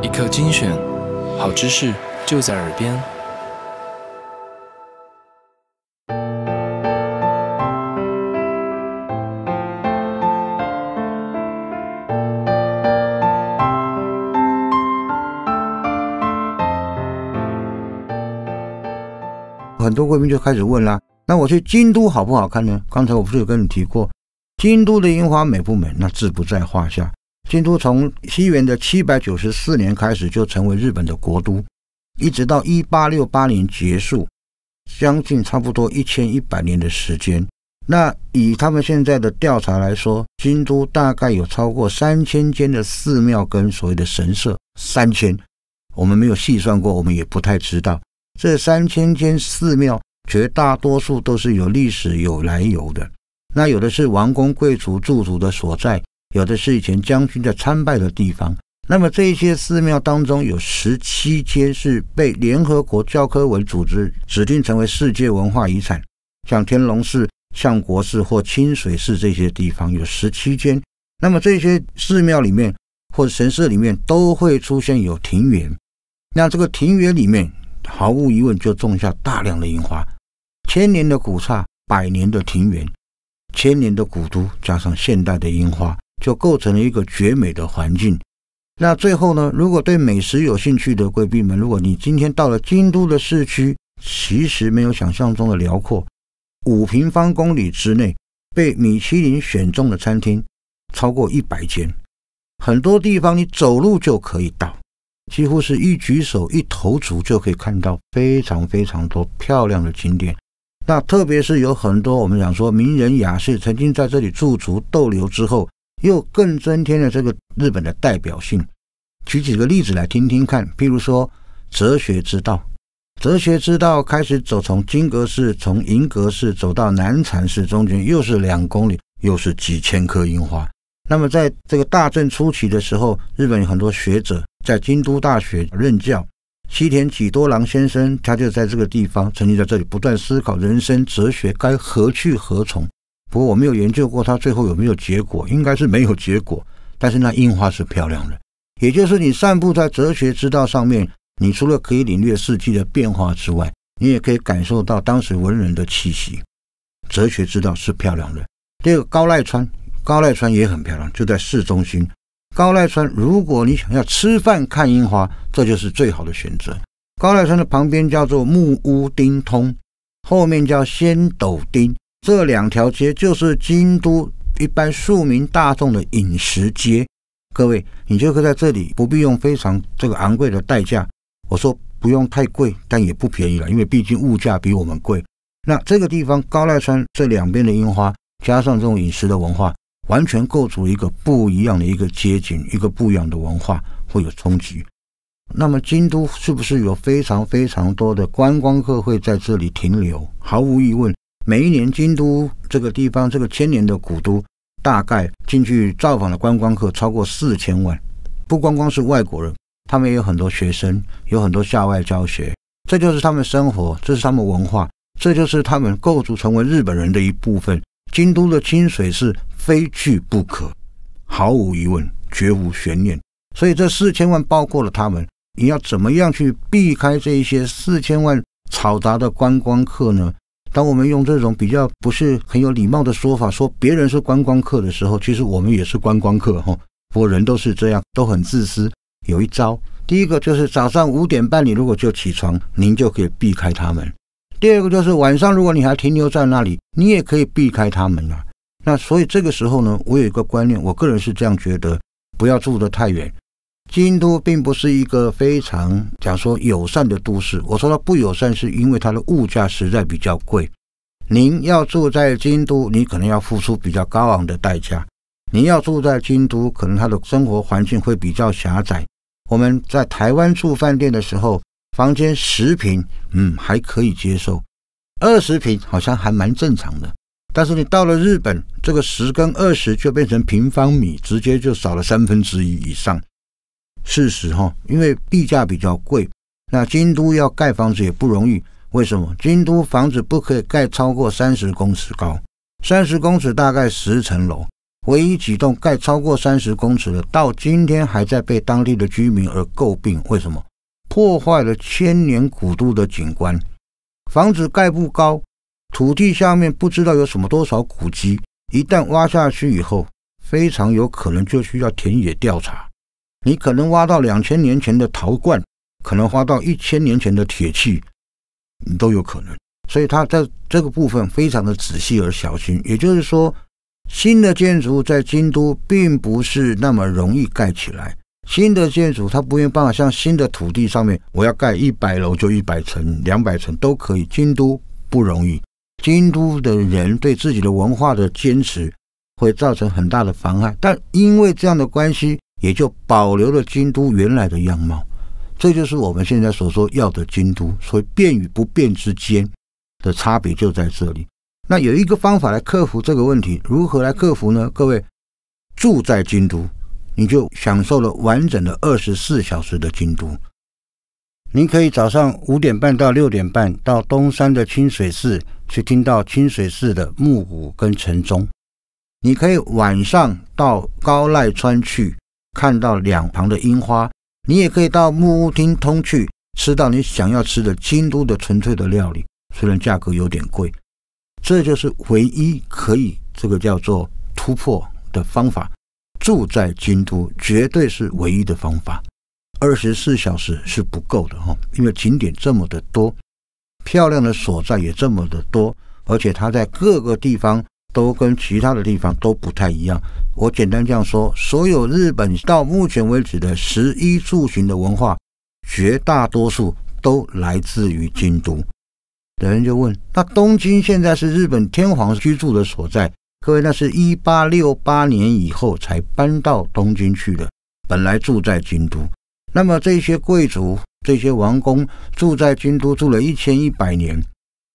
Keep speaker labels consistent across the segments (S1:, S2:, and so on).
S1: 一刻精选，好知识就在耳边。很多贵宾就开始问啦：“那我去京都好不好看呢？”刚才我不是有跟你提过，京都的樱花美不美？那自不在话下。京都从西元的七百九十四年开始就成为日本的国都，一直到一八六八年结束，将近差不多一千一百年的时间。那以他们现在的调查来说，京都大概有超过三千间的寺庙跟所谓的神社。三千，我们没有细算过，我们也不太知道。这三千间寺庙，绝大多数都是有历史、有来由的。那有的是王公贵族驻足的所在。有的是以前将军在参拜的地方，那么这些寺庙当中有十七间是被联合国教科文组织指定成为世界文化遗产，像天龙寺、相国寺或清水寺这些地方有十七间。那么这些寺庙里面或者神社里面都会出现有庭园，那这个庭园里面毫无疑问就种下大量的樱花。千年的古刹，百年的庭园，千年的古都，加上现代的樱花。就构成了一个绝美的环境。那最后呢？如果对美食有兴趣的贵宾们，如果你今天到了京都的市区，其实没有想象中的辽阔，五平方公里之内被米其林选中的餐厅超过一百间，很多地方你走路就可以到，几乎是一举手、一投足就可以看到非常非常多漂亮的景点。那特别是有很多我们想说名人雅士曾经在这里驻足逗留之后。又更增添了这个日本的代表性。举几个例子来听听看，譬如说哲学之道，哲学之道开始走从金阁寺，从银阁寺走到南禅寺，中间又是两公里，又是几千棵樱花。那么在这个大正初期的时候，日本有很多学者在京都大学任教，西田几多郎先生他就在这个地方，曾经在这里不断思考人生哲学该何去何从。不过我没有研究过它最后有没有结果，应该是没有结果。但是那樱花是漂亮的，也就是你散步在哲学之道上面，你除了可以领略四季的变化之外，你也可以感受到当时文人的气息。哲学之道是漂亮的。第二个高濑川，高濑川也很漂亮，就在市中心。高濑川，如果你想要吃饭看樱花，这就是最好的选择。高濑川的旁边叫做木屋町通，后面叫仙斗町。这两条街就是京都一般庶民大众的饮食街。各位，你就可以在这里不必用非常这个昂贵的代价。我说不用太贵，但也不便宜了，因为毕竟物价比我们贵。那这个地方高濑川这两边的樱花，加上这种饮食的文化，完全构筑一个不一样的一个街景，一个不一样的文化会有冲击。那么京都是不是有非常非常多的观光客会在这里停留？毫无疑问。每一年，京都这个地方，这个千年的古都，大概进去造访的观光客超过四千万，不光光是外国人，他们也有很多学生，有很多校外教学，这就是他们生活，这是他们文化，这就是他们构筑成为日本人的一部分。京都的清水是非去不可，毫无疑问，绝无悬念。所以这四千万包括了他们，你要怎么样去避开这一些四千万嘈杂的观光客呢？当我们用这种比较不是很有礼貌的说法说别人是观光客的时候，其实我们也是观光客哈。不过人都是这样，都很自私。有一招，第一个就是早上五点半你如果就起床，您就可以避开他们；第二个就是晚上如果你还停留在那里，你也可以避开他们啊。那所以这个时候呢，我有一个观念，我个人是这样觉得，不要住的太远。京都并不是一个非常讲说友善的都市。我说它不友善，是因为它的物价实在比较贵。您要住在京都，你可能要付出比较高昂的代价。您要住在京都，可能它的生活环境会比较狭窄。我们在台湾住饭店的时候，房间十平，嗯，还可以接受；二十平好像还蛮正常的。但是你到了日本，这个十跟二十就变成平方米，直接就少了三分之一以上。事实哈，因为地价比较贵，那京都要盖房子也不容易。为什么？京都房子不可以盖超过三十公尺高，三十公尺大概十层楼。唯一几栋盖超过三十公尺的，到今天还在被当地的居民而诟病。为什么？破坏了千年古都的景观。房子盖不高，土地下面不知道有什么多少古迹，一旦挖下去以后，非常有可能就需要田野调查。你可能挖到两千年前的陶罐，可能挖到一千年前的铁器，都有可能。所以他在这个部分非常的仔细而小心。也就是说，新的建筑在京都并不是那么容易盖起来。新的建筑它不用办法，像新的土地上面，我要盖一百楼就一百层、两百层都可以。京都不容易，京都的人对自己的文化的坚持会造成很大的妨碍。但因为这样的关系。也就保留了京都原来的样貌，这就是我们现在所说要的京都。所以变与不变之间的差别就在这里。那有一个方法来克服这个问题，如何来克服呢？各位住在京都，你就享受了完整的二十四小时的京都。您可以早上五点半到六点半到东山的清水寺去听到清水寺的暮鼓跟晨钟，你可以晚上到高濑川去。看到两旁的樱花，你也可以到木屋町通去吃到你想要吃的京都的纯粹的料理，虽然价格有点贵，这就是唯一可以这个叫做突破的方法。住在京都绝对是唯一的方法，二十四小时是不够的哈，因为景点这么的多，漂亮的所在也这么的多，而且它在各个地方。都跟其他的地方都不太一样。我简单这样说：，所有日本到目前为止的十一住行的文化，绝大多数都来自于京都。有人就问：，那东京现在是日本天皇居住的所在？各位，那是一八六八年以后才搬到东京去的，本来住在京都。那么这些贵族、这些王公住在京都，住了一千一百年，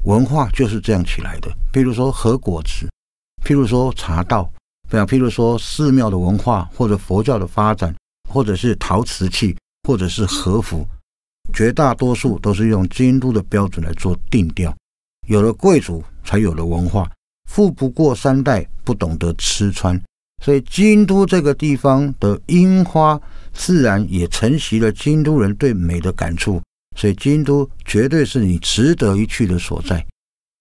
S1: 文化就是这样起来的。比如说和果子。譬如说茶道，对啊，譬如说寺庙的文化，或者佛教的发展，或者是陶瓷器，或者是和服，绝大多数都是用京都的标准来做定调。有了贵族，才有了文化。富不过三代，不懂得吃穿，所以京都这个地方的樱花，自然也承袭了京都人对美的感触。所以京都绝对是你值得一去的所在。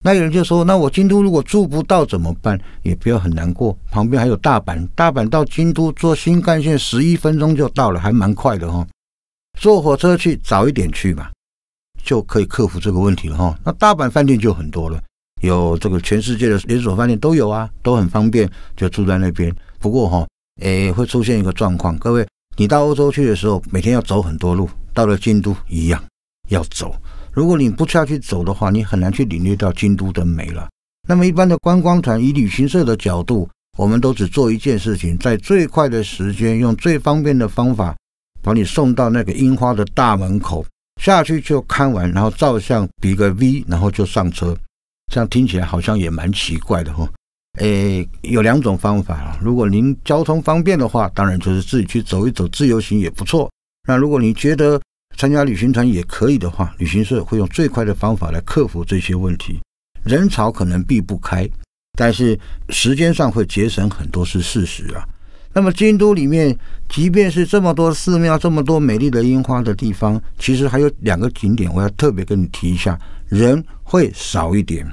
S1: 那有人就说：“那我京都如果住不到怎么办？也不要很难过，旁边还有大阪，大阪到京都坐新干线，十一分钟就到了，还蛮快的哈。坐火车去，早一点去嘛，就可以克服这个问题了哈。那大阪饭店就很多了，有这个全世界的连锁饭店都有啊，都很方便，就住在那边。不过哈，诶，会出现一个状况，各位，你到欧洲去的时候，每天要走很多路，到了京都一样要走。”如果你不下去走的话，你很难去领略到京都的美了。那么一般的观光团以旅行社的角度，我们都只做一件事情，在最快的时间，用最方便的方法，把你送到那个樱花的大门口，下去就看完，然后照相比个 V，然后就上车。这样听起来好像也蛮奇怪的哈。诶，有两种方法啊。如果您交通方便的话，当然就是自己去走一走，自由行也不错。那如果你觉得，参加旅行团也可以的话，旅行社会用最快的方法来克服这些问题。人潮可能避不开，但是时间上会节省很多，是事实啊。那么京都里面，即便是这么多寺庙、这么多美丽的樱花的地方，其实还有两个景点，我要特别跟你提一下，人会少一点。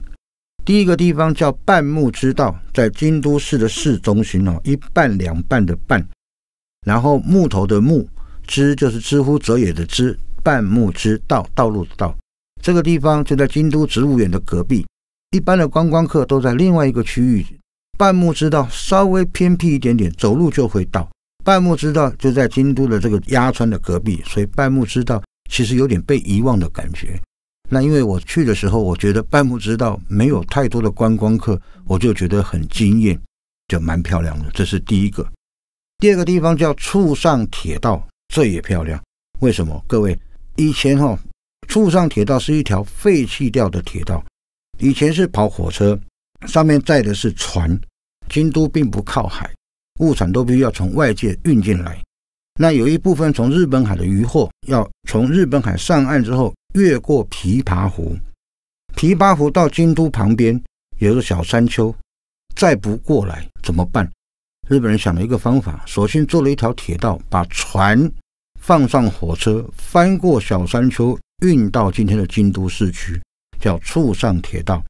S1: 第一个地方叫半木之道，在京都市的市中心哦，一半两半的半，然后木头的木。知就是“知乎者也”的知，半木之道，道路的道。这个地方就在京都植物园的隔壁。一般的观光客都在另外一个区域。半木之道稍微偏僻一点点，走路就会到。半木之道就在京都的这个鸭川的隔壁，所以半木之道其实有点被遗忘的感觉。那因为我去的时候，我觉得半木之道没有太多的观光客，我就觉得很惊艳，就蛮漂亮的。这是第一个。第二个地方叫畜上铁道。这也漂亮，为什么？各位，以前哈，柱上铁道是一条废弃掉的铁道，以前是跑火车，上面载的是船。京都并不靠海，物产都必须要从外界运进来。那有一部分从日本海的渔货，要从日本海上岸之后，越过琵琶湖，琵琶湖到京都旁边有个小山丘，再不过来怎么办？日本人想了一个方法，索性做了一条铁道，把船放上火车，翻过小山丘，运到今天的京都市区，叫畜上铁道。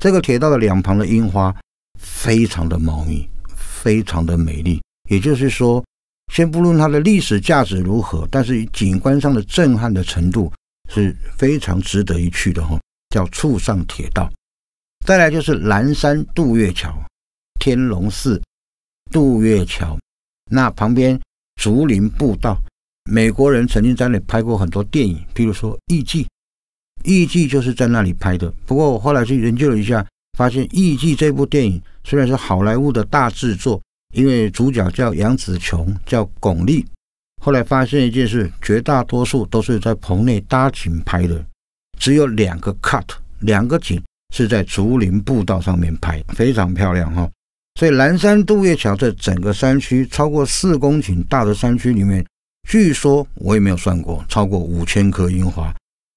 S1: 这个铁道的两旁的樱花非常的茂密，非常的美丽。也就是说，先不论它的历史价值如何，但是景观上的震撼的程度是非常值得一去的哈。叫畜上铁道。再来就是蓝山渡月桥、天龙寺。渡月桥，那旁边竹林步道，美国人曾经在那里拍过很多电影，比如说《艺伎》，《艺伎》就是在那里拍的。不过我后来去研究了一下，发现《艺伎》这部电影虽然是好莱坞的大制作，因为主角叫杨紫琼，叫巩俐。后来发现一件事，绝大多数都是在棚内搭景拍的，只有两个 cut，两个景是在竹林步道上面拍，非常漂亮哈。所以蓝山渡月桥这整个山区超过四公顷大的山区里面，据说我也没有算过，超过五千棵樱花。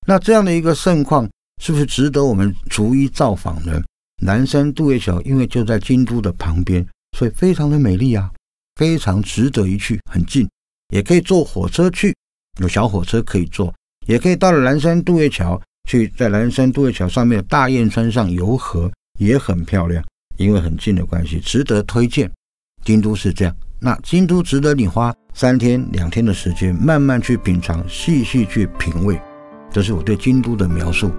S1: 那这样的一个盛况，是不是值得我们逐一造访呢？南山渡月桥因为就在京都的旁边，所以非常的美丽啊，非常值得一去，很近，也可以坐火车去，有小火车可以坐，也可以到了南山渡月桥去，在南山渡月桥上面的大雁川上游河，也很漂亮。因为很近的关系，值得推荐。京都是这样，那京都值得你花三天两天的时间，慢慢去品尝，细细去品味。这是我对京都的描述。